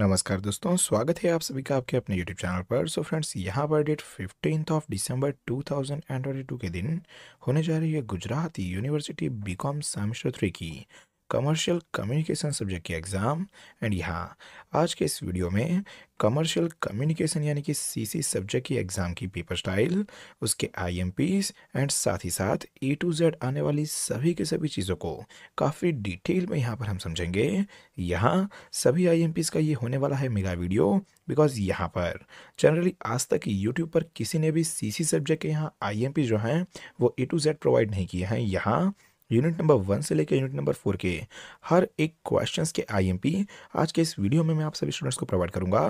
नमस्कार दोस्तों स्वागत है आप सभी का आपके अपने YouTube चैनल पर सो so फ्रेंड्स यहाँ पर डेट फिफ्टीन ऑफ दिसंबर 2022 के दिन होने जा रही है Gujarat university BCom semester three की कमर्शियल कम्युनिकेशन सब्जेक्ट के एग्ज़ाम एंड यहाँ आज के इस वीडियो में कमर्शियल कम्युनिकेशन यानी कि सीसी सब्जेक्ट की एग्ज़ाम की पेपर स्टाइल उसके आईएमपीस एंड साथ ही साथ ए टू जेड आने वाली सभी के सभी चीज़ों को काफ़ी डिटेल में यहाँ पर हम समझेंगे यहाँ सभी आईएमपीस का ये होने वाला है मेगा वीडियो बिकॉज यहाँ पर जनरली आज तक यूट्यूब पर किसी ने भी सी सब्जेक्ट के यहाँ आई जो हैं वो ए टू जेड प्रोवाइड नहीं किए हैं यहाँ यूनिट नंबर वन से लेकर यूनिट नंबर फोर के हर एक क्वेश्चंस के आईएमपी आज के इस वीडियो में मैं आप सभी स्टूडेंट्स को प्रोवाइड करूंगा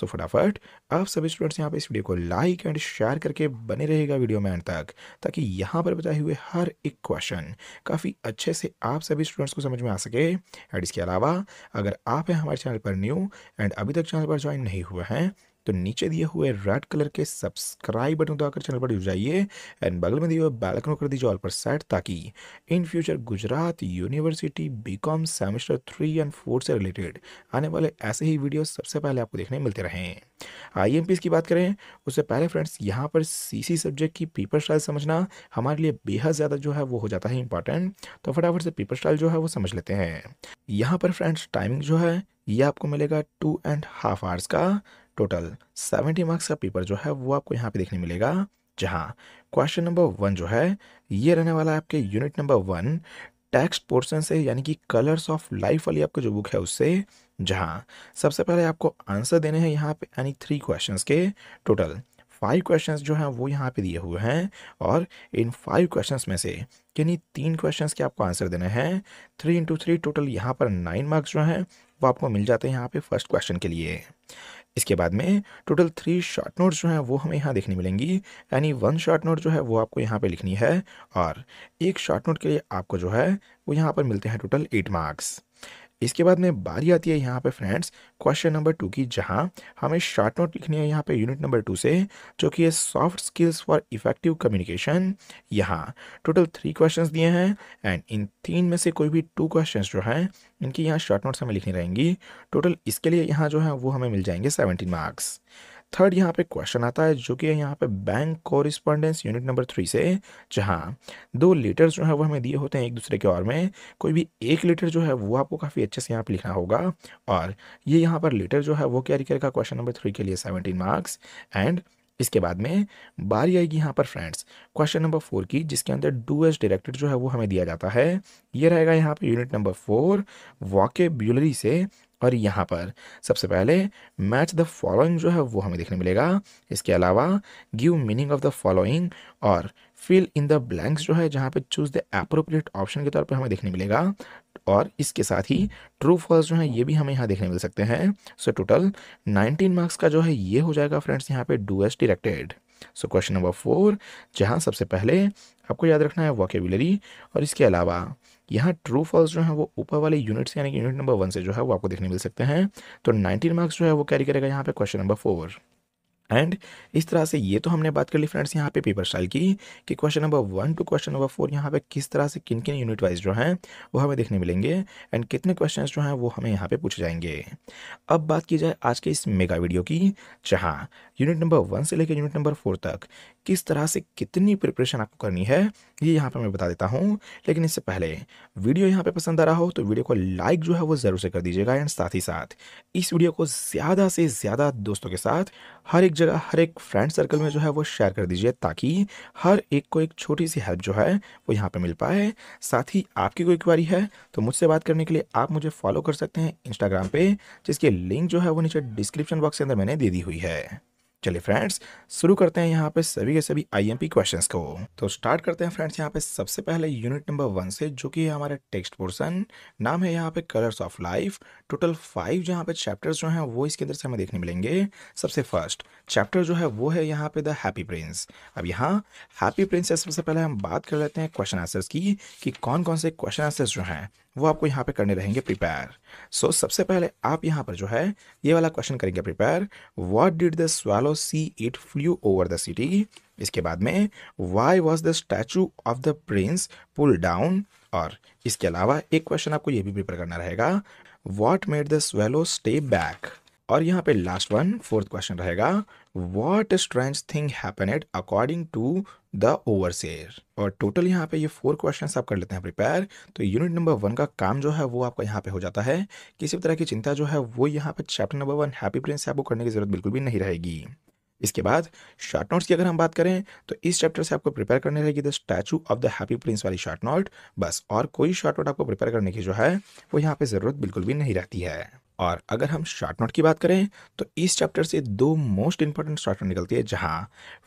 सो फटाफट आप सभी स्टूडेंट्स यहाँ पे इस वीडियो को लाइक एंड शेयर करके बने रहेगा वीडियो में एंड तक ताकि यहाँ पर बताए हुए हर एक क्वेश्चन काफ़ी अच्छे से आप सभी स्टूडेंट्स को समझ में आ सके एंड इसके अलावा अगर आप हैं हमारे चैनल पर न्यू एंड अभी तक चैनल पर ज्वाइन नहीं हुए हैं तो नीचे दिए हुए रेड कलर के सब्सक्राइब बटन दबाकर चैनल पर जुड़ जाइए एंड बगल में दिए हुए बैल बैलकन कर दीजिए ऑल पर सेट ताकि in future Gujarat university BCom semester three and four से रिलेटेड आने वाले ऐसे ही वीडियो सबसे पहले आपको देखने मिलते रहें आई की बात करें उससे पहले फ्रेंड्स यहाँ पर सीसी सब्जेक्ट की पेपर स्टाइल समझना हमारे लिए बेहद ज़्यादा जो है वो हो जाता है इंपॉर्टेंट तो फटाफट से पेपर स्टाइल जो है वो समझ लेते हैं यहाँ पर फ्रेंड्स टाइमिंग जो है ये आपको मिलेगा टू एंड हाफ आवर्स का टोटल सेवेंटी मार्क्स का पेपर जो है वो आपको यहाँ पे देखने मिलेगा जहाँ क्वेश्चन नंबर वन जो है ये रहने वाला है आपके unit number one text portion से यानी कि कलर्स ऑफ लाइफ वाली आपका जो बुक है उससे जहाँ सबसे पहले आपको आंसर देने हैं यहाँ पे यानी थ्री क्वेश्चन के टोटल फाइव क्वेश्चन जो हैं वो यहाँ पे दिए हुए हैं और इन फाइव क्वेश्चन में से यानी तीन क्वेश्चन के आपको आंसर देने हैं थ्री इंटू थ्री टोटल यहाँ पर नाइन मार्क्स जो हैं वो आपको मिल जाते हैं यहाँ पे फर्स्ट क्वेश्चन के लिए इसके बाद में टोटल थ्री शॉर्ट नोट्स जो हैं वो हमें यहाँ देखने मिलेंगी यानी वन शॉर्ट नोट जो है वो आपको यहाँ पे लिखनी है और एक शॉर्ट नोट के लिए आपको जो है वो यहाँ पर मिलते हैं टोटल एट मार्क्स इसके बाद में बारी आती है यहाँ पे फ्रेंड्स क्वेश्चन नंबर टू की जहाँ हमें शॉर्ट नोट लिखनी है यहाँ पे यूनिट नंबर टू से जो कि है soft skills for effective communication यहाँ टोटल थ्री क्वेश्चन दिए हैं एंड इन तीन में से कोई भी टू क्वेश्चन जो हैं इनकी यहाँ शॉर्ट नोट्स हमें लिखनी रहेंगी टोटल इसके लिए यहाँ जो है वो हमें मिल जाएंगे सेवेंटीन मार्क्स थर्ड यहाँ पे क्वेश्चन आता है जो कि है यहाँ पे bank correspondence unit number three से जहाँ दो लेटर जो है वो हमें दिए होते हैं एक दूसरे के और में कोई भी एक लेटर जो है वो आपको काफ़ी अच्छे से यहाँ पे लिखना होगा और ये यह यहाँ पर लेटर जो है वो कैरी करेगा क्वेश्चन नंबर थ्री के लिए सेवनटीन मार्क्स एंड इसके बाद में बारी आएगी यहाँ पर फ्रेंड्स क्वेश्चन नंबर फोर की जिसके अंदर डू एस डायरेक्टेड जो है वो हमें दिया जाता है ये रहेगा यहाँ पे यूनिट नंबर फोर वाक्य ब्यूलरी से और यहाँ पर सबसे पहले मैच द फॉलोइंग जो है वो हमें देखने मिलेगा इसके अलावा give meaning of the following और फिल इन द ब्लैंक्स जो है जहाँ पे चूज़ द अप्रोप्रिएट ऑप्शन के तौर पे हमें देखने मिलेगा और इसके साथ ही ट्रू फॉल्स जो है ये भी हमें यहाँ देखने मिल सकते हैं सो टोटल नाइनटीन मार्क्स का जो है ये हो जाएगा फ्रेंड्स यहाँ पे do as directed so question number four जहाँ सबसे पहले आपको याद रखना है वॉकेबुलरी और इसके अलावा यहाँ ट्रू फॉल्स जो है वो ऊपर वाले यूनिट से यानी कि यूनिट नंबर वन से जो है वो आपको देखने मिल सकते हैं तो नाइनटीन मार्क्स जो है वो कैरी करेगा यहाँ पे क्वेश्चन नंबर फोर एंड इस तरह से ये तो हमने बात कर ली फ्रेंड्स यहाँ पे पेपर स्टाइल की कि question number one two question number four यहाँ पे किस तरह से किन किन यूनिट वाइज जो हैं वो हमें देखने मिलेंगे एंड कितने क्वेश्चंस जो हैं वो हमें यहाँ पे पूछे जाएंगे अब बात की जाए आज के इस मेगा वीडियो की जहाँ यूनिट नंबर वन से लेकर यूनिट नंबर फोर तक किस तरह से कितनी प्रिपरेशन आपको करनी है ये यहाँ पर मैं बता देता हूँ लेकिन इससे पहले वीडियो यहाँ पे पसंद आ रहा हो तो वीडियो को लाइक जो है वो ज़रूर से कर दीजिएगा एंड साथ ही साथ इस वीडियो को ज़्यादा से ज़्यादा दोस्तों के साथ हर एक जगह हर एक फ्रेंड सर्कल में जो है वो शेयर कर दीजिए ताकि हर एक को एक छोटी सी हेल्प जो है वो यहाँ पर मिल पाए साथ ही आपकी कोई क्वारी है तो मुझसे बात करने के लिए आप मुझे फॉलो कर सकते हैं इंस्टाग्राम पर जिसकी लिंक जो है वो नीचे डिस्क्रिप्शन बॉक्स के अंदर मैंने दे दी हुई है चलिए फ्रेंड्स शुरू करते हैं यहाँ पे सभी के सभी आईएमपी क्वेश्चंस को तो स्टार्ट करते हैं फ्रेंड्स यहाँ पे सबसे पहले यूनिट नंबर वन से जो कि है हमारा टेक्स्ट पोर्सन नाम है यहाँ पे colours of life total five जहाँ पे चैप्टर्स जो हैं वो इसके अंदर से हमें देखने मिलेंगे सबसे फर्स्ट चैप्टर जो है वो है यहाँ पे द हैप्पी प्रिंस अब यहाँ हैप्पी प्रिंस से सबसे पहले हम बात कर लेते हैं क्वेश्चन आंसर्स की कि कौन कौन से क्वेश्चन आंसर्स जो हैं वो आपको यहाँ पे करने रहेंगे प्रिपेयर सो so, सबसे पहले आप यहाँ पर जो है ये वाला क्वेश्चन करेंगे prepare what did the swallow अपोलो see it flew over the city इसके बाद में why was the statue of the prince pull down और इसके अलावा एक क्वेश्चन आपको ये भी प्रिपेयर करना रहेगा what made the swallow stay back और यहाँ पे लास्ट वन फोर्थ क्वेश्चन रहेगा what strange thing happen at according to the overseer और टोटल यहाँ पे ये फोर क्वेश्चन आप कर लेते हैं प्रिपेयर तो यूनिट नंबर वन का काम जो है वो आपका यहाँ पे हो जाता है किसी भी तरह की चिंता जो है वो यहाँ पे chapter number one happy prince है वो करने की जरूरत बिल्कुल भी नहीं रहेगी इसके बाद शॉर्ट नोट्स की अगर हम बात करें तो इस चैप्टर से आपको प्रिपेयर करने रहेगी the statue of the happy prince वाली शॉर्ट नोट बस और कोई शॉर्ट नोट आपको प्रिपेयर करने की जो है वो यहाँ पे ज़रूरत बिल्कुल भी नहीं रहती है और अगर हम शॉर्ट नोट की बात करें तो इस चैप्टर से दो मोस्ट इंपॉर्टेंट शॉर्ट नोट निकलती है जहाँ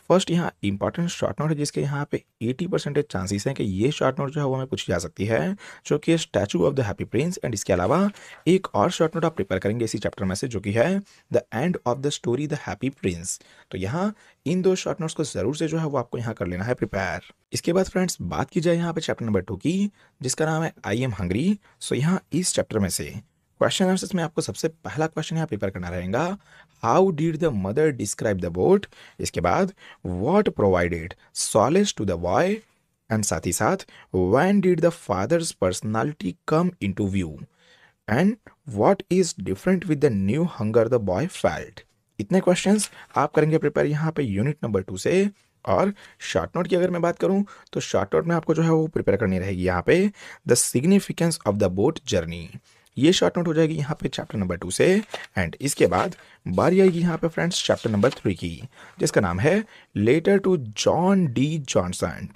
फर्स्ट यहाँ इंपॉर्टेंट शॉर्ट नोट है जिसके यहाँ पे 80 परसेंटेज चांसेस हैं कि ये शॉर्ट नोट जो है वो हमें पूछी जा सकती है जो कि statue of the happy prince and इसके अलावा एक और शॉर्ट नोट आप प्रिपेयर करेंगे इसी चैप्टर में से जो कि है the end of the story the happy prince तो यहाँ इन दो शॉर्ट नोट्स को जरूर से जो है वो आपको यहाँ कर लेना है प्रिपेयर इसके बाद फ्रेंड्स बात की जाए यहाँ पे चैप्टर नंबर टू की जिसका नाम है आई एम हंग्री सो यहाँ इस चैप्टर में से क्वेश्चन आंसर में आपको सबसे पहला क्वेश्चन यहाँ प्रिपेयर करना रहेगा how did the mother describe the boat इसके बाद what provided solace to the boy and साथ ही साथ when did the father's personality come into view and what is different with the new hunger the boy felt इतने question आप करेंगे prepare यहाँ पे यूनिट नंबर टू से और शॉर्ट नोट की अगर मैं बात करूं तो शॉर्ट नोट में आपको जो है वो प्रिपेयर करनी रहेगी यहाँ पे the significance of the boat journey ये शॉर्ट नोट हो जाएगी यहाँ पे चैप्टर नंबर टू से एंड इसके बाद बारी आएगी यहाँ पे फ्रेंड्स चैप्टर नंबर थ्री की जिसका नाम है letter to John D Johnson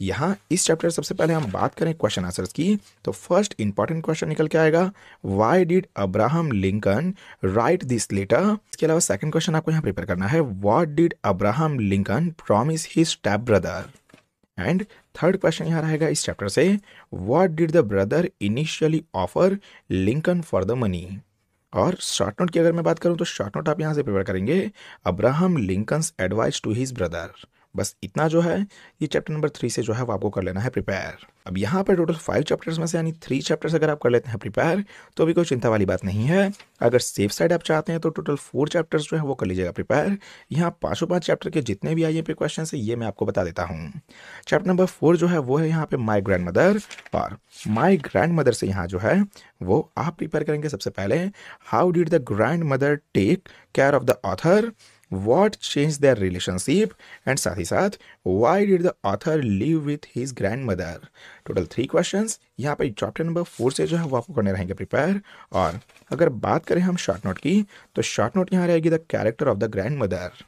यहाँ इस चैप्टर सबसे पहले हम बात करें क्वेश्चन आंसर्स की तो फर्स्ट इंपॉर्टेंट क्वेश्चन निकल के आएगा why did Abraham Lincoln write this letter इसके अलावा सेकंड क्वेश्चन आपको यहाँ प्रिपेयर करना है what did Abraham Lincoln promise his step brother and third question यहाँ रहेगा इस चैप्टर से what did the brother initially offer Lincoln for the money और शॉर्ट नोट की अगर मैं बात करूँ तो शॉर्ट नोट आप यहाँ से प्रिपेयर करेंगे Abraham Lincoln's advice to his brother बस इतना जो है ये चैप्टर नंबर थ्री से जो है वो आपको कर लेना है प्रिपेयर अब यहाँ पर टोटल फाइव चैप्टर्स में से यानी थ्री चैप्टर्स अगर आप कर लेते हैं प्रिपेयर तो अभी कोई चिंता वाली बात नहीं है अगर सेफ साइड आप चाहते हैं तो टोटल फोर चैप्टर्स जो है वो कर लीजिएगा प्रिपेयर यहाँ पाँचों पाँच चैप्टर के जितने भी आई पे क्वेश्चन है ये मैं आपको बता देता हूँ चैप्टर नंबर फोर जो है वो है यहाँ पे माई ग्रैंड मदर और माई ग्रैंड मदर से यहाँ जो है वो आप प्रिपेयर करेंगे सबसे पहले how did the grandmother take care of the author what change their relationship and साथ ही साथ why did the author live with his grandmother total three question यहाँ पर चैप्टर नंबर फोर से जो है वो आपको करने रहेंगे प्रिपेयर और अगर बात करें हम शॉर्ट नोट की तो शॉर्ट नोट यहाँ रहेगी the character of the grandmother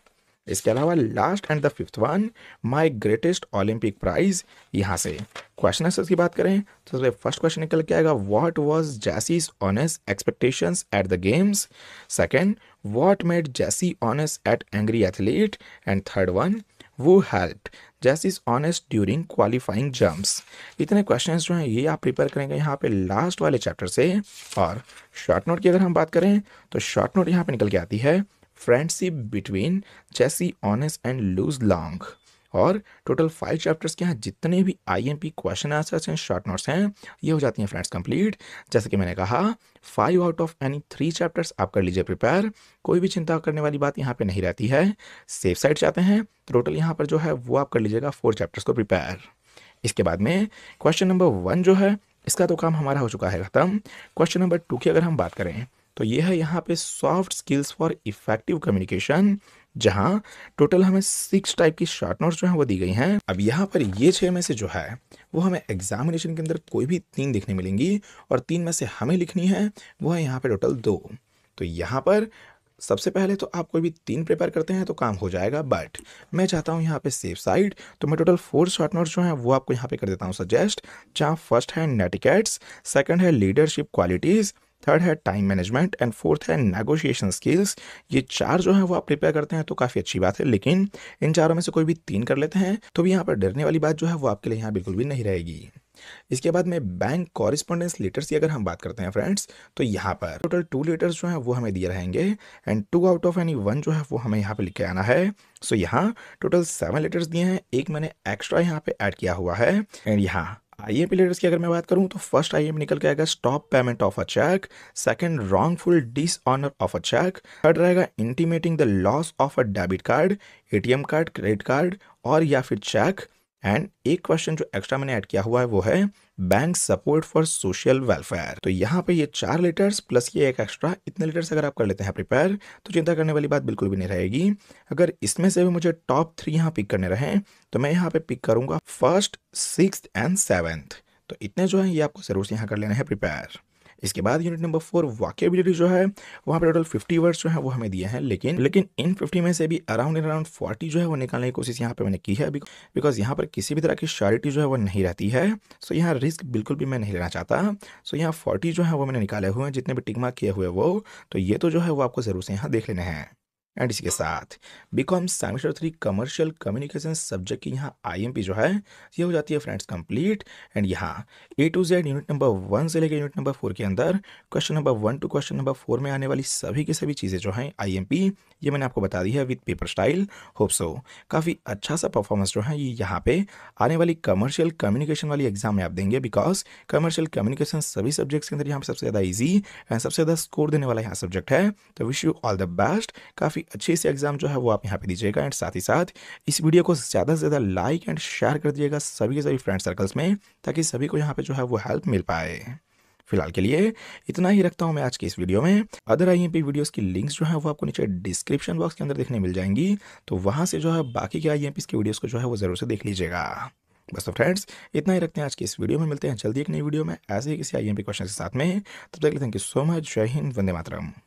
इसके अलावा last and the fifth one my greatest Olympic prize यहाँ से क्वेश्चन आंसर्स की बात करें तो सबसे फर्स्ट क्वेश्चन निकल के आएगा what was Jesse's Owens expectations at the games second what made Jesse Owens at angry athlete and third one who help Jesse is honest during qualifying jumps इतने questions जो हैं ये आप प्रिपेयर करेंगे यहाँ पे लास्ट वाले चैप्टर से और शॉर्ट नोट की अगर हम बात करें तो शॉर्ट नोट यहाँ पे निकल के आती है friendship between Jesse Owens and Luz Long और टोटल फाइव चैप्टर्स के यहाँ जितने भी I M P question answers हैं शॉर्ट नोट्स हैं ये हो जाती हैं फ्रेंड्स कंप्लीट जैसे कि मैंने कहा five out of any three chapters आप कर लीजिए प्रिपेयर कोई भी चिंता करने वाली बात यहाँ पे नहीं रहती है सेफ साइड चाहते हैं तो टोटल यहाँ पर जो है वो आप कर लीजिएगा फोर चैप्टर्स को प्रिपेयर इसके बाद में क्वेश्चन नंबर वन जो है इसका तो काम हमारा हो चुका है ख़त्म क्वेश्चन नंबर टू की अगर हम बात करें तो ये है यहाँ पे soft skills for effective communication जहाँ टोटल हमें सिक्स टाइप की शॉर्ट नोट्स जो हैं वो दी गई हैं अब यहाँ पर ये छः में से जो है वो हमें एग्जामिनेशन के अंदर कोई भी तीन देखने मिलेंगी और तीन में से हमें लिखनी है वो है यहाँ पर टोटल दो तो यहाँ पर सबसे पहले तो आप कोई भी तीन प्रिपेयर करते हैं तो काम हो जाएगा बट मैं चाहता हूँ यहाँ पे सेफ साइड तो मैं टोटल फोर शॉर्ट नोट्स जो हैं वो आपको यहाँ पे कर देता हूँ सजेस्ट जहाँ फर्स्ट है नेटिकेट्स सेकंड है लीडरशिप क्वालिटीज़ थर्ड है टाइम मैनेजमेंट एंड फोर्थ है नेगोशिएशन स्किल्स ये चार जो है वो आप प्रिपेयर करते हैं तो काफ़ी अच्छी बात है लेकिन इन चारों में से कोई भी तीन कर लेते हैं तो भी यहाँ पर डरने वाली बात जो है वो आपके लिए यहाँ बिल्कुल भी नहीं रहेगी इसके बाद में बैंक कॉरिस्पॉन्डेंस लेटर्स की अगर हम बात करते हैं फ्रेंड्स तो यहाँ पर टोटल टू लेटर्स जो हैं वो हमें दिए रहेंगे and two out of any one जो है वो हमें यहाँ पे लिख के आना है सो so, यहाँ टोटल सेवन लेटर्स दिए हैं एक मैंने एक्स्ट्रा यहाँ पे ऐड किया हुआ है एंड यहाँ आई एम लेटर्स की अगर मैं बात करूं तो फर्स्ट आई निकल के आएगा stop payment of a cheque second wrongful dishonour of a cheque third रहेगा intimating the loss of a debit card ATM card credit card और या फिर चेक एंड एक क्वेश्चन जो एक्स्ट्रा मैंने ऐड किया हुआ है वो है bank support for social welfare तो यहाँ पे ये चार लेटर्स प्लस ये एक एक्स्ट्रा इतने लेटर्स अगर आप कर लेते हैं प्रिपेयर तो चिंता करने वाली बात बिल्कुल भी नहीं रहेगी अगर इसमें से भी मुझे टॉप थ्री यहाँ पिक करने रहे तो मैं यहाँ पे पिक करूंगा फर्स्ट सिक्स एंड सेवेंथ तो इतने जो है ये आपको जरूर से यहाँ कर लेना है प्रिपेयर इसके बाद यूनिट नंबर फोर वाक्यबिलिटी जो है वहाँ पर टोटल फिफ्टी वर्ड्स जो है वो हमें दिए हैं लेकिन लेकिन इन फिफ्टी में से भी अराउंड एंड अराउंड फोर्टी जो है वो निकालने की कोशिश यहाँ पर मैंने की है बिकॉज यहाँ पर किसी भी तरह की श्योरिटी जो है वो नहीं रहती है सो यहाँ रिस्क बिल्कुल भी मैं नहीं लेना चाहता सो यहाँ फोर्टी जो है वो मैंने निकाले हुए हैं जितने भी टिकमा किए हुए वो तो ये तो जो है वो आपको ज़रूर से यहाँ देख लेने हैं एंड इसके साथ B com semester three commercial communication subject की यहाँ आईएमपी जो है ये हो जाती है फ्रेंड्स कंप्लीट एंड यहाँ A to Z unit number one से लेकर यूनिट नंबर फोर के अंदर question number one two question number four में आने वाली सभी की सभी चीज़ें जो हैं आईएमपी ये मैंने आपको बता दी है with paper style hope so काफ़ी अच्छा सा परफॉर्मेंस जो है ये यहाँ पे आने वाली कमर्शियल कम्युनिकेशन वाली एग्जाम में आप देंगे बिकॉज कमर्शियल कम्युनिकेशन सभी सब्जेक्ट्स के अंदर यहाँ पर सबसे ज़्यादा ईजी एंड सबसे ज़्यादा स्कोर देने वाला यहाँ सब्जेक्ट है तो wish you all the best काफ़ी अच्छे से एग्ज़ाम जो है वो आप यहाँ पे दीजिएगा एंड साथ ही साथ इस वीडियो को ज़्यादा से ज़्यादा लाइक एंड शेयर कर दीजिएगा सभी के सभी फ्रेंड सर्कल्स में ताकि सभी को यहाँ पे जो है वो हेल्प मिल पाए फिलहाल के लिए इतना ही रखता हूँ मैं आज की इस वीडियो में other I M P videos की लिंक्स जो है वो आपको नीचे डिस्क्रिप्शन बॉक्स के अंदर देखने मिल जाएंगी तो वहाँ से जो है बाकी के आई एम की वीडियोज़ को जो है वो ज़रूर से देख लीजिएगा बस तो फ्रेंड्स इतना ही रखते हैं आज की इस वीडियो में मिलते हैं जल्दी एक नई वीडियो में ऐसे ही किसी आई एम पी क्वेश्चन के साथ में तब तक थैंक यू सो मच जय हिंद वंदे मातरम